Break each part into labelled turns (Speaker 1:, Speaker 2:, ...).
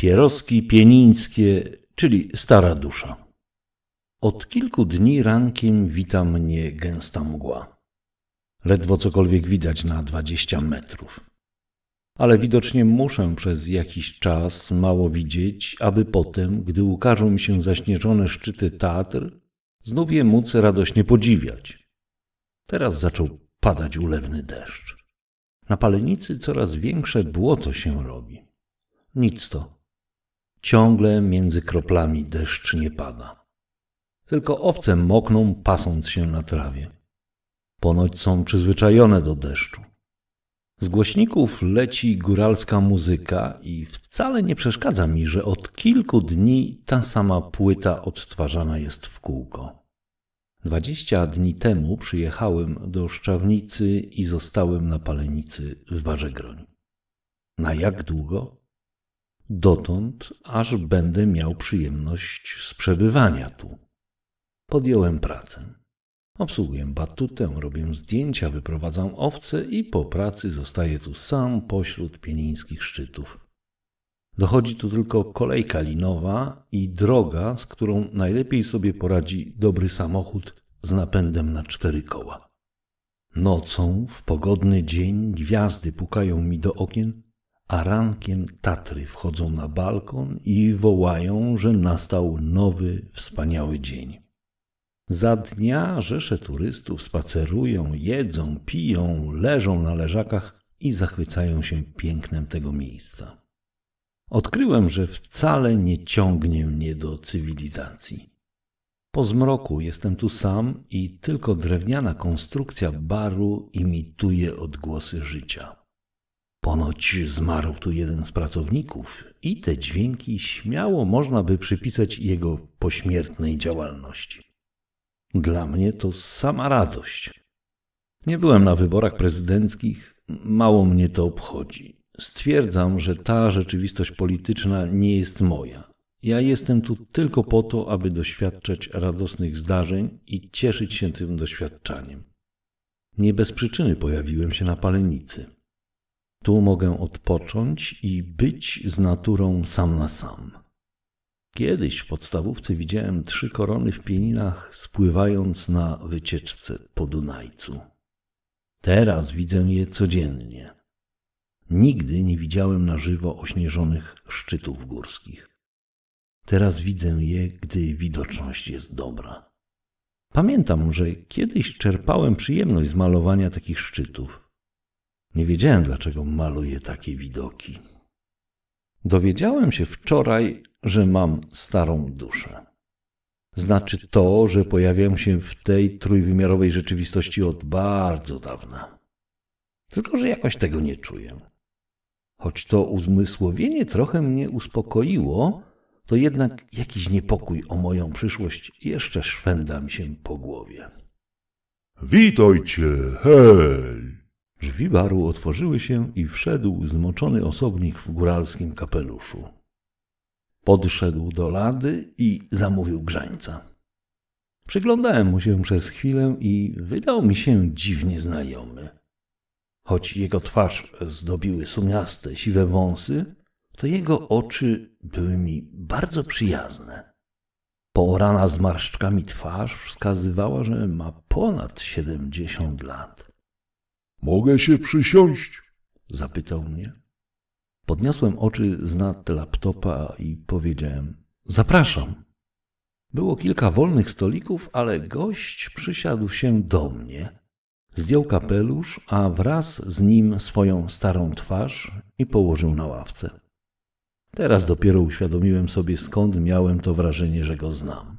Speaker 1: pieroski pienińskie, czyli stara dusza. Od kilku dni rankiem wita mnie gęsta mgła. Ledwo cokolwiek widać na dwadzieścia metrów. Ale widocznie muszę przez jakiś czas mało widzieć, aby potem, gdy ukażą mi się zaśnieżone szczyty Tatr, znów je móc radośnie podziwiać. Teraz zaczął padać ulewny deszcz. Na palenicy coraz większe błoto się robi. Nic to. Ciągle między kroplami deszcz nie pada. Tylko owce mokną, pasąc się na trawie. Ponoć są przyzwyczajone do deszczu. Z głośników leci góralska muzyka i wcale nie przeszkadza mi, że od kilku dni ta sama płyta odtwarzana jest w kółko. Dwadzieścia dni temu przyjechałem do Szczawnicy i zostałem na palenicy w Warzegroń. Na jak długo? dotąd, aż będę miał przyjemność z przebywania tu. Podjąłem pracę. Obsługuję batutę, robię zdjęcia, wyprowadzam owce i po pracy zostaję tu sam pośród pienińskich szczytów. Dochodzi tu tylko kolejka linowa i droga, z którą najlepiej sobie poradzi dobry samochód z napędem na cztery koła. Nocą, w pogodny dzień, gwiazdy pukają mi do okien, a rankiem Tatry wchodzą na balkon i wołają, że nastał nowy, wspaniały dzień. Za dnia rzesze turystów spacerują, jedzą, piją, leżą na leżakach i zachwycają się pięknem tego miejsca. Odkryłem, że wcale nie ciągnie mnie do cywilizacji. Po zmroku jestem tu sam i tylko drewniana konstrukcja baru imituje odgłosy życia. Ponoć zmarł tu jeden z pracowników i te dźwięki śmiało można by przypisać jego pośmiertnej działalności. Dla mnie to sama radość. Nie byłem na wyborach prezydenckich, mało mnie to obchodzi. Stwierdzam, że ta rzeczywistość polityczna nie jest moja. Ja jestem tu tylko po to, aby doświadczać radosnych zdarzeń i cieszyć się tym doświadczaniem. Nie bez przyczyny pojawiłem się na palenicy. Tu mogę odpocząć i być z naturą sam na sam. Kiedyś w podstawówce widziałem trzy korony w pieninach spływając na wycieczce po Dunajcu. Teraz widzę je codziennie. Nigdy nie widziałem na żywo ośnieżonych szczytów górskich. Teraz widzę je, gdy widoczność jest dobra. Pamiętam, że kiedyś czerpałem przyjemność z malowania takich szczytów. Nie wiedziałem, dlaczego maluję takie widoki. Dowiedziałem się wczoraj, że mam starą duszę. Znaczy to, że pojawiam się w tej trójwymiarowej rzeczywistości od bardzo dawna. Tylko, że jakoś tego nie czuję. Choć to uzmysłowienie trochę mnie uspokoiło, to jednak jakiś niepokój o moją przyszłość jeszcze szwenda mi się po głowie. Witajcie, hej! Drzwi baru otworzyły się i wszedł zmoczony osobnik w góralskim kapeluszu. Podszedł do lady i zamówił grzańca. Przyglądałem mu się przez chwilę i wydał mi się dziwnie znajomy. Choć jego twarz zdobiły sumiaste, siwe wąsy, to jego oczy były mi bardzo przyjazne. Poorana marszczkami twarz wskazywała, że ma ponad siedemdziesiąt lat. Mogę się przysiąść? zapytał mnie. Podniosłem oczy z nad laptopa i powiedziałem: Zapraszam. Było kilka wolnych stolików, ale gość przysiadł się do mnie. Zdjął kapelusz, a wraz z nim swoją starą twarz i położył na ławce. Teraz dopiero uświadomiłem sobie, skąd miałem to wrażenie, że go znam.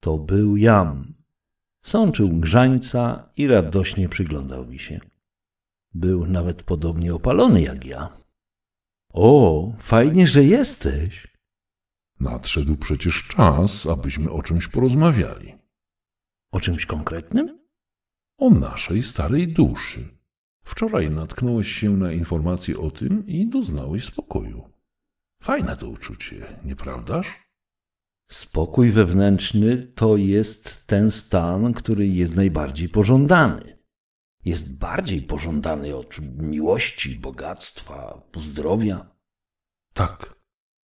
Speaker 1: To był Jam, Sączył grzańca i radośnie przyglądał mi się. Był nawet podobnie opalony jak ja.
Speaker 2: O, fajnie, że jesteś. Nadszedł przecież czas, abyśmy o czymś porozmawiali. O czymś konkretnym? O naszej starej duszy. Wczoraj natknąłeś się na informację o tym i doznałeś spokoju. Fajne to uczucie, nieprawdaż?
Speaker 1: Spokój wewnętrzny to jest ten stan, który jest najbardziej pożądany. Jest bardziej pożądany od miłości, bogactwa,
Speaker 2: zdrowia. Tak,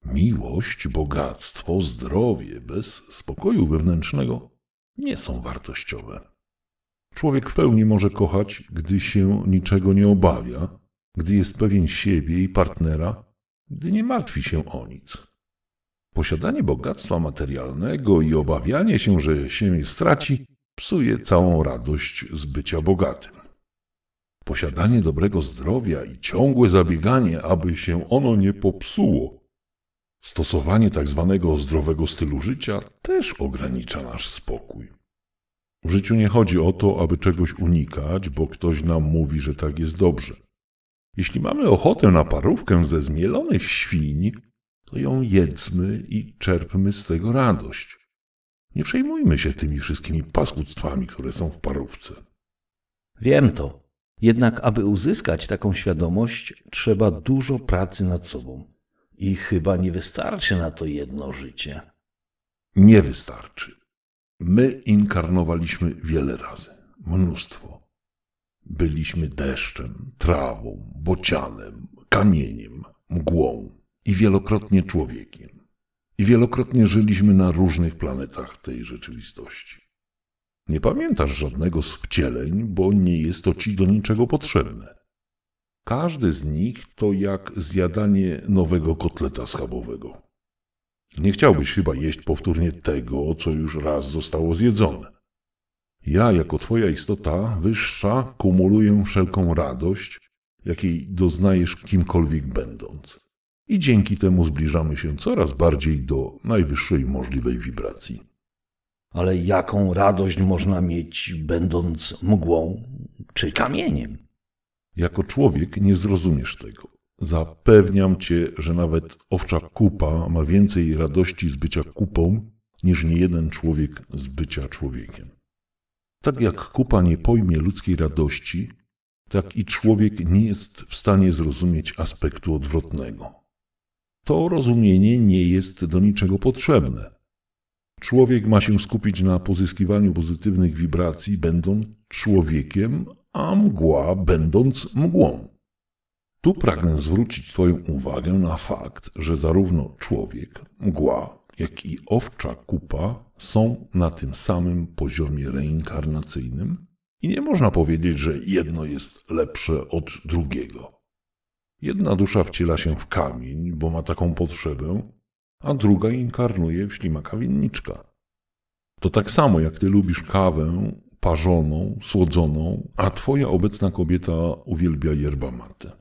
Speaker 2: miłość, bogactwo, zdrowie bez spokoju wewnętrznego nie są wartościowe. Człowiek w pełni może kochać, gdy się niczego nie obawia, gdy jest pewien siebie i partnera, gdy nie martwi się o nic. Posiadanie bogactwa materialnego i obawianie się, że się je straci, psuje całą radość z bycia bogatym. Posiadanie dobrego zdrowia i ciągłe zabieganie, aby się ono nie popsuło, stosowanie tzw. Tak zdrowego stylu życia też ogranicza nasz spokój. W życiu nie chodzi o to, aby czegoś unikać, bo ktoś nam mówi, że tak jest dobrze. Jeśli mamy ochotę na parówkę ze zmielonych świń, to ją jedzmy i czerpmy z tego radość. Nie przejmujmy się tymi wszystkimi paskudztwami, które są w parówce.
Speaker 1: Wiem to. Jednak, aby uzyskać taką świadomość, trzeba dużo
Speaker 2: pracy nad sobą. I chyba nie wystarczy na to jedno życie. Nie wystarczy. My inkarnowaliśmy wiele razy, mnóstwo. Byliśmy deszczem, trawą, bocianem, kamieniem, mgłą i wielokrotnie człowiekiem. I wielokrotnie żyliśmy na różnych planetach tej rzeczywistości. Nie pamiętasz żadnego z wcieleń, bo nie jest to ci do niczego potrzebne. Każdy z nich to jak zjadanie nowego kotleta schabowego. Nie chciałbyś chyba jeść powtórnie tego, co już raz zostało zjedzone. Ja, jako Twoja istota wyższa, kumuluję wszelką radość, jakiej doznajesz kimkolwiek będąc i dzięki temu zbliżamy się coraz bardziej do najwyższej możliwej wibracji. Ale jaką radość można mieć, będąc mgłą czy
Speaker 1: kamieniem?
Speaker 2: Jako człowiek nie zrozumiesz tego. Zapewniam cię, że nawet owcza kupa ma więcej radości z bycia kupą, niż niejeden człowiek z bycia człowiekiem. Tak jak kupa nie pojmie ludzkiej radości, tak i człowiek nie jest w stanie zrozumieć aspektu odwrotnego to rozumienie nie jest do niczego potrzebne. Człowiek ma się skupić na pozyskiwaniu pozytywnych wibracji, będąc człowiekiem, a mgła będąc mgłą. Tu pragnę zwrócić Twoją uwagę na fakt, że zarówno człowiek, mgła, jak i owcza kupa są na tym samym poziomie reinkarnacyjnym i nie można powiedzieć, że jedno jest lepsze od drugiego. Jedna dusza wciela się w kamień, bo ma taką potrzebę, a druga inkarnuje w ślimaka winniczka. To tak samo, jak ty lubisz kawę parzoną, słodzoną, a twoja obecna kobieta uwielbia yerba mate.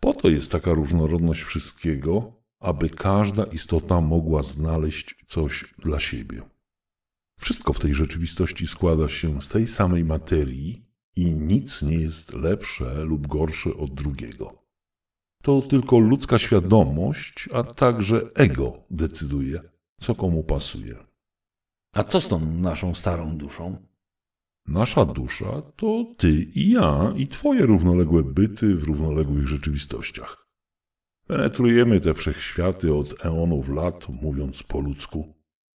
Speaker 2: Po to jest taka różnorodność wszystkiego, aby każda istota mogła znaleźć coś dla siebie. Wszystko w tej rzeczywistości składa się z tej samej materii i nic nie jest lepsze lub gorsze od drugiego to tylko ludzka świadomość, a także ego decyduje, co komu pasuje. A co z tą naszą starą duszą? Nasza dusza to ty i ja i twoje równoległe byty w równoległych rzeczywistościach. Penetrujemy te wszechświaty od eonów lat, mówiąc po ludzku.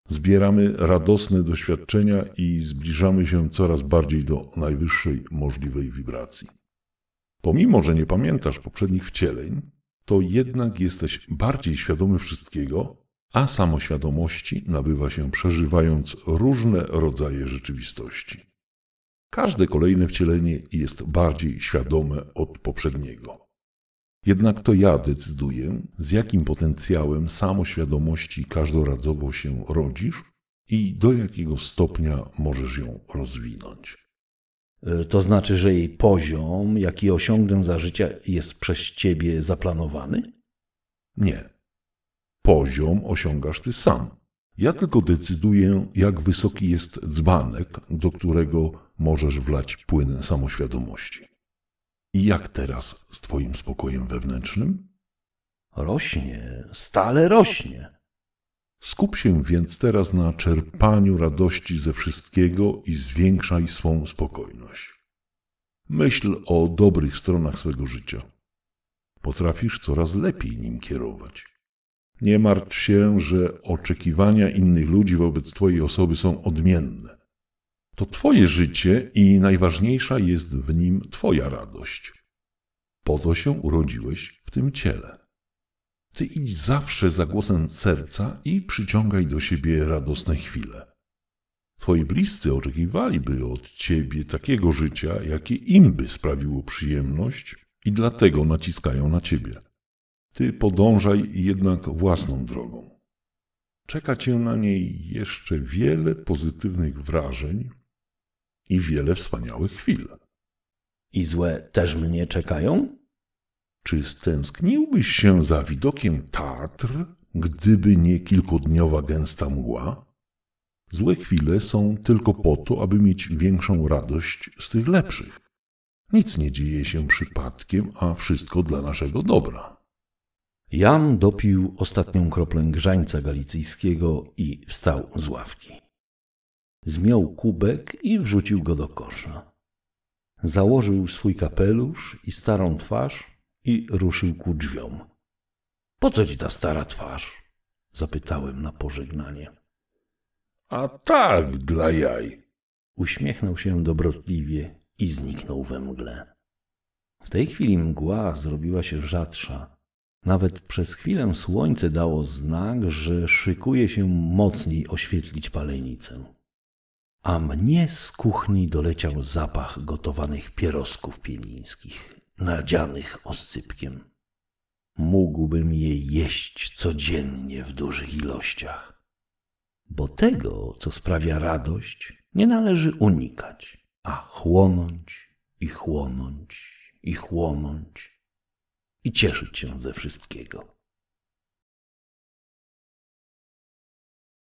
Speaker 2: Zbieramy radosne doświadczenia i zbliżamy się coraz bardziej do najwyższej możliwej wibracji. Pomimo, że nie pamiętasz poprzednich wcieleń, to jednak jesteś bardziej świadomy wszystkiego, a samoświadomości nabywa się przeżywając różne rodzaje rzeczywistości. Każde kolejne wcielenie jest bardziej świadome od poprzedniego. Jednak to ja decyduję, z jakim potencjałem samoświadomości każdorazowo się rodzisz i do jakiego stopnia możesz ją rozwinąć. Y,
Speaker 1: to znaczy, że jej poziom, jaki osiągnę za życia, jest przez ciebie zaplanowany?
Speaker 2: Nie. Poziom osiągasz ty sam. Ja tylko decyduję, jak wysoki jest dzbanek, do którego możesz wlać płyn samoświadomości. I jak teraz z twoim spokojem wewnętrznym? Rośnie, stale rośnie. Skup się więc teraz na czerpaniu radości ze wszystkiego i zwiększaj swą spokojność. Myśl o dobrych stronach swego życia. Potrafisz coraz lepiej nim kierować. Nie martw się, że oczekiwania innych ludzi wobec Twojej osoby są odmienne. To Twoje życie i najważniejsza jest w nim Twoja radość. Po to się urodziłeś w tym ciele. Ty idź zawsze za głosem serca i przyciągaj do siebie radosne chwile. Twoi bliscy oczekiwaliby od ciebie takiego życia, jakie im by sprawiło przyjemność i dlatego naciskają na ciebie. Ty podążaj jednak własną drogą. Czeka cię na niej jeszcze wiele pozytywnych wrażeń i wiele wspaniałych chwil. I złe też mnie czekają? Czy stęskniłbyś się za widokiem Tatr, gdyby nie kilkodniowa gęsta mgła? Złe chwile są tylko po to, aby mieć większą radość z tych lepszych. Nic nie dzieje się przypadkiem, a wszystko dla naszego dobra.
Speaker 1: Jan dopił ostatnią kroplę grzańca galicyjskiego i wstał z ławki. Zmiał kubek i wrzucił go do kosza. Założył swój kapelusz i starą twarz, i ruszył ku drzwiom. Po co ci ta stara twarz? zapytałem na pożegnanie.
Speaker 2: A tak, dla jaj.
Speaker 1: Uśmiechnął się dobrotliwie
Speaker 2: i zniknął we mgle.
Speaker 1: W tej chwili mgła zrobiła się rzadsza. Nawet przez chwilę słońce dało znak, że szykuje się mocniej oświetlić palenicę. A mnie z kuchni doleciał zapach gotowanych pierosków pienińskich nadzianych oscypkiem. Mógłbym je jeść codziennie w dużych ilościach, bo tego, co sprawia radość, nie należy unikać, a chłonąć i chłonąć i chłonąć i cieszyć się ze wszystkiego.